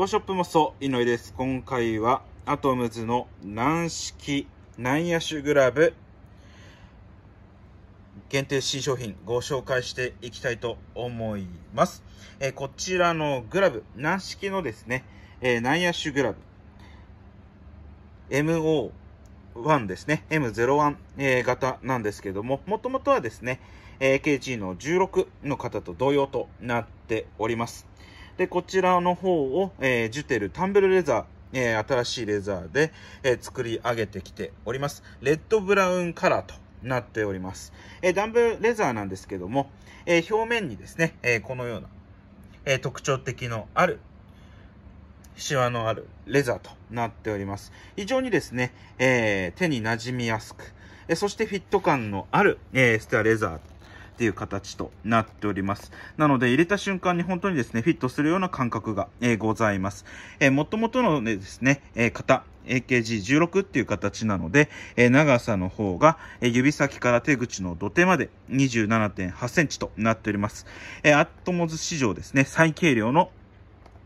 ワショップモそう、井上です。今回は、アトムズの軟式軟野手グラブ限定新商品ご紹介していきたいと思います。えー、こちらのグラブ、軟式のですね、えー、内野手グラブ、MO1 ですね、M01、えー、型なんですけども、もともとはですね、え KG の16の方と同様となっております。で、こちらの方を、えー、ジュテルタンブルレザー、えー、新しいレザーで、えー、作り上げてきております。レッドブラウンカラーとなっております。えー、ダンブルレザーなんですけども、えー、表面にですね、えー、このような、えー、特徴的のある、シワのあるレザーとなっております。非常にですね、えー、手に馴染みやすく、えー、そしてフィット感のある、えー、ステアレザーっていう形となっております。なので入れた瞬間に本当にですね、フィットするような感覚が、えー、ございます。えー、元々のね、ですね、えー、型、AKG16 っていう形なので、えー、長さの方が、えー、指先から手口の土手まで27.8センチとなっております。えー、アットモズ史上ですね、最軽量の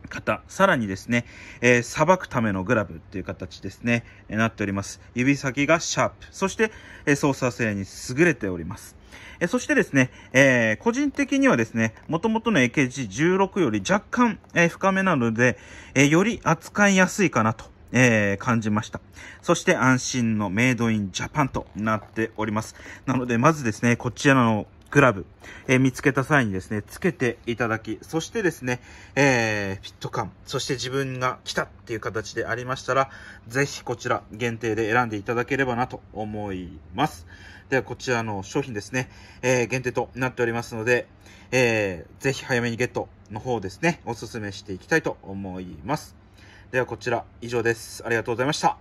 方、さらにですね、えー、裁くためのグラブという形ですね、えー、なっております。指先がシャープ、そして、えー、操作性に優れております。えー、そしてですね、えー、個人的にはですね、元々の AKG16 より若干、えー、深めなので、えー、より扱いやすいかなと。えー、感じました。そして安心のメイドインジャパンとなっております。なので、まずですね、こちらの、クラブ、えー、見つけた際にですね、つけていただき、そしてですね、えー、フィット感、そして自分が来たっていう形でありましたら、ぜひこちら限定で選んでいただければなと思います。では、こちらの商品ですね、えー、限定となっておりますので、えー、ぜひ早めにゲットの方ですね、お勧めしていきたいと思います。では、こちら以上です。ありがとうございました。